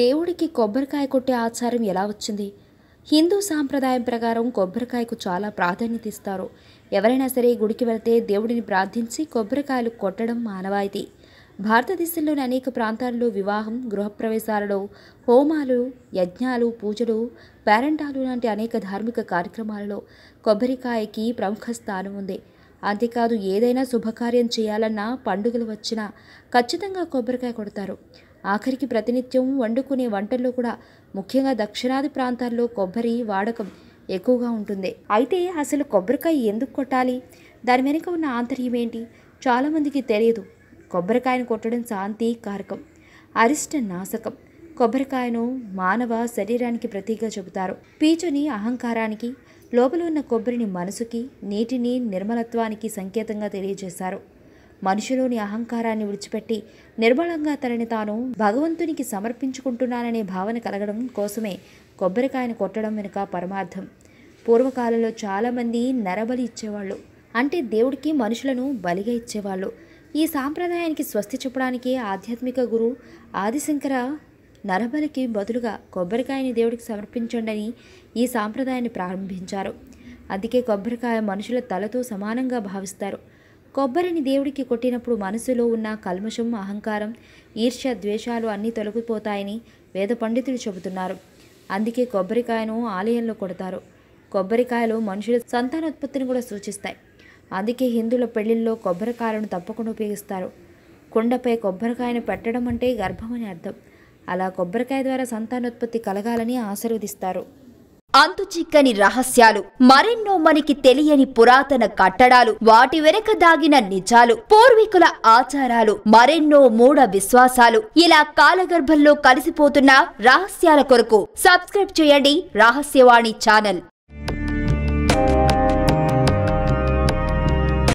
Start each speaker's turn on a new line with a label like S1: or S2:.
S1: దేవుడికి కొబ్బరికాయ కొట్టే ఆచారం ఎలా వచ్చింది హిందూ సాంప్రదాయం ప్రకారం కొబ్బరికాయకు చాలా ప్రాధాన్యత ఇస్తారు ఎవరైనా సరే గుడికి వెళ్తే దేవుడిని ప్రార్థించి కొబ్బరికాయలు కొట్టడం మానవాయితీ భారతదేశంలోని అనేక ప్రాంతాల్లో వివాహం గృహప్రవేశాలలో హోమాలు యజ్ఞాలు పూజలు పేరంటాలు లాంటి అనేక ధార్మిక కార్యక్రమాలలో కొబ్బరికాయకి ప్రముఖ స్థానం ఉంది అంతేకాదు ఏదైనా శుభకార్యం చేయాలన్నా పండుగలు వచ్చినా ఖచ్చితంగా కొబ్బరికాయ కొడతారు ఆఖరికి ప్రతినిత్యం వండుకునే వంటల్లో కూడా ముఖ్యంగా దక్షిణాది ప్రాంతాల్లో కొబ్బరి వాడకం ఎక్కువగా ఉంటుంది అయితే అసలు కొబ్బరికాయ ఎందుకు కొట్టాలి దాని వెనుక ఉన్న ఆంతర్యం ఏంటి చాలామందికి తెలియదు కొబ్బరికాయను కొట్టడం శాంతి కారకం అరిష్ట నాశకం కొబ్బరికాయను మానవ శరీరానికి ప్రతీగా చెబుతారు పీచుని అహంకారానికి లోపల ఉన్న కొబ్బరిని మనసుకి నీటిని నిర్మలత్వానికి సంకేతంగా తెలియజేశారు మనుషులోని అహంకారాన్ని విడిచిపెట్టి నిర్మలంగా తనని తాను భగవంతునికి సమర్పించుకుంటున్నాననే భావన కలగడం కోసమే కొబ్బరికాయను కొట్టడం వెనుక పరమార్థం పూర్వకాలంలో చాలామంది నరబలి ఇచ్చేవాళ్ళు అంటే దేవుడికి మనుషులను బలిగా ఇచ్చేవాళ్ళు ఈ సాంప్రదాయానికి స్వస్తి చెప్పడానికి ఆధ్యాత్మిక గురు ఆదిశంకర నరబలికి బదులుగా కొబ్బరికాయని దేవుడికి సమర్పించండని ఈ సాంప్రదాయాన్ని ప్రారంభించారు అందుకే కొబ్బరికాయ మనుషుల తలతో సమానంగా భావిస్తారు కొబ్బరిని దేవుడికి కొట్టినప్పుడు మనసులో ఉన్న కల్మషం అహంకారం ఈర్ష్య ద్వేషాలు అన్నీ తొలగిపోతాయని వేద పండితులు చెబుతున్నారు అందుకే కొబ్బరికాయను ఆలయంలో కొడతారు కొబ్బరికాయలు మనుషుల సంతానోత్పత్తిని కూడా సూచిస్తాయి అందుకే హిందువుల పెళ్లిల్లో కొబ్బరికాయలను తప్పకుండా ఉపయోగిస్తారు కుండపై కొబ్బరికాయను పెట్టడం అంటే గర్భం అని అర్థం అలా కొబ్బరికాయ ద్వారా సంతానోత్పత్తి కలగాలని ఆశీర్వదిస్తారు చిక్కని రహస్యాలు మరెన్నో మనకి తెలియని పురాతన కట్టడాలు వాటి వెనక దాగిన నిజాలు పూర్వీకుల ఆచారాలు మరెన్నో మూఢ విశ్వాసాలు ఇలా కాలగర్భంలో కలిసిపోతున్న రహస్యాల కొరకు సబ్స్క్రైబ్ చేయండి రహస్యవాణి ఛానల్